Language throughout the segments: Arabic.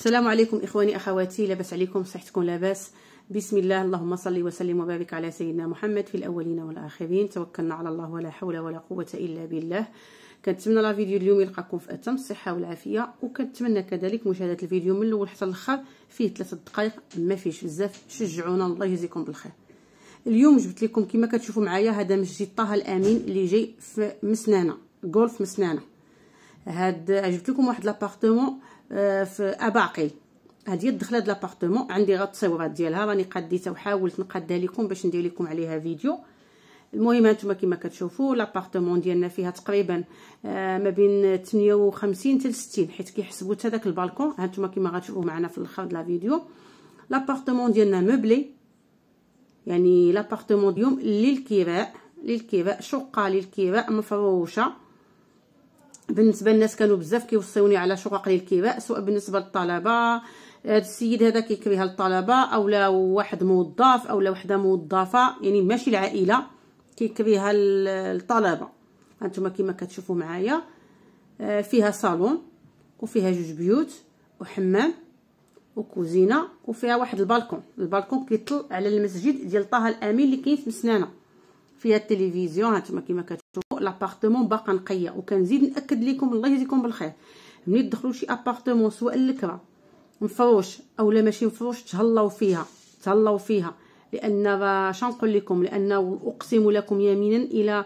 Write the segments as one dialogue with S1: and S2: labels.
S1: السلام عليكم اخواني اخواتي لاباس عليكم صحتكم لاباس بسم الله اللهم صل وسلم وبارك على سيدنا محمد في الاولين والاخرين توكلنا على الله ولا حول ولا قوه الا بالله كنتمنى لا فيديو اليوم يلقاكم في اتم الصحه والعافيه وكنتمنى كذلك مشاهده الفيديو من الاول حتى الاخر فيه ثلاثة دقائق ما فيش بزاف شجعونا الله يجزيكم بالخير اليوم جبت لكم كما كتشوفوا معايا هذا مسجد طه الامين اللي جاي في مسنانه جولف مسنانه هاد جبت لكم واحد لابارتمون آه، في اباقي هادي الدخله ديال لابارتمون عندي غا التصويرات ديالها راني قديتها وحاولت نقادها لكم باش ندير لكم عليها فيديو المهم هانتوما كما كتشوفوا لابارتمون ديالنا فيها تقريبا آه، ما بين 58 حتى 60 حيت كيحسبوا حتى داك البالكون هانتوما كما غتشوفوا معنا في الاخر د لا فيديو لابارتمون ديالنا موبلي يعني لابارتمون ديوم للكراء للكراء شقه للكراء مفروشه بالنسبه للناس كانوا بزاف كيوصيوني على شقق للكباء سواء بالنسبه للطلبه هذا السيد هذا كيكريها الطلبه اولا واحد موظف اولا وحده موظفه يعني ماشي العائله كيكريها الطلبه هانتوما كما كتشوفوا معايا آه، فيها صالون وفيها جوج بيوت وحمام وكوزينه وفيها واحد البالكون البالكون كيطل على المسجد ديال طه الامين اللي كاين في مسنانه فيها التلفزيون هانتوما كما كتشوفوا لابارتمون باقا نقيه وكنزيد ناكد لكم الله يجزيكم بالخير ملي تدخلوا شي ابارتمون سواء الكره مفروش اولا ماشي مفروش تهلاو فيها تهلاو فيها لان اش نقول لكم لانه اقسم لكم يمينا الى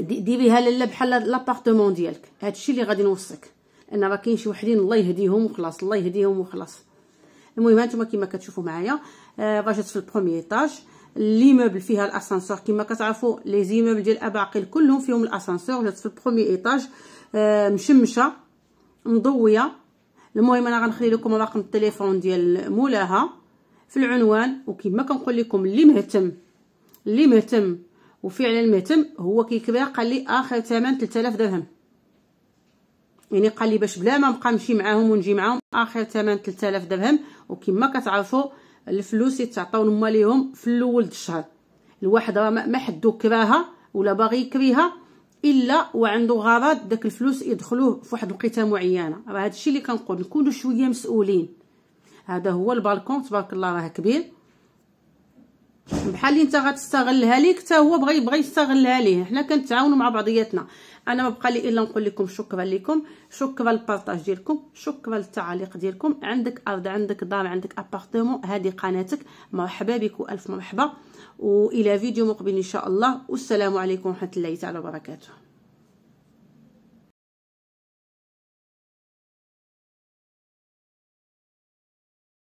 S1: ديريها لالا بحال لابارتمون ديالك هادشي اللي غادي نوصيك لان راه كاين شي وحدين الله يهديهم وخلاص الله يهديهم وخلاص المهم هانتوما كما كتشوفوا معايا آه في البروميير ايطاج لي موبل فيها الاسانسور كما كتعرفوا لي زيموبل ديال اباقيل كلهم فيهم الاسانسور جات في البرومي ايطاج آه، مشمشه مضويه المهم انا غنخلي لكم رقم التليفون ديال مولاها في العنوان وكما كنقول لكم اللي مهتم اللي مهتم وفعلا مهتم هو كيكبر قال لي اخر ثمن 3000 درهم يعني قال لي باش بلا ما نبقى نمشي معاهم ونجي معاهم اخر ثمن 3000 درهم وكما كتعرفوا الفلوس يتعطاو هما ليهم في الاول الشهر الواحد راه ما حدو كراها ولا باغي يكريها الا وعندو غرض داك الفلوس يدخلوه في واحد الوقيته معينه راه هادشي اللي كنقول نكونوا شويه مسؤولين هذا هو البالكون تبارك الله راه كبير بحال اللي انت غتستغلها ليك حتى هو بغى يبغى يستغلها ليه حنا كنتعاونوا مع بعضياتنا انا ما بقى لي الا نقول لكم شكرا لكم شكرا للبارطاج ديالكم شكرا للتعاليق ديالكم عندك ارض عندك دار عندك ابارتمون هذه قناتك مرحبا بك والف مرحبا والى فيديو مقبل ان شاء الله والسلام عليكم ورحمه الله تعالى وبركاته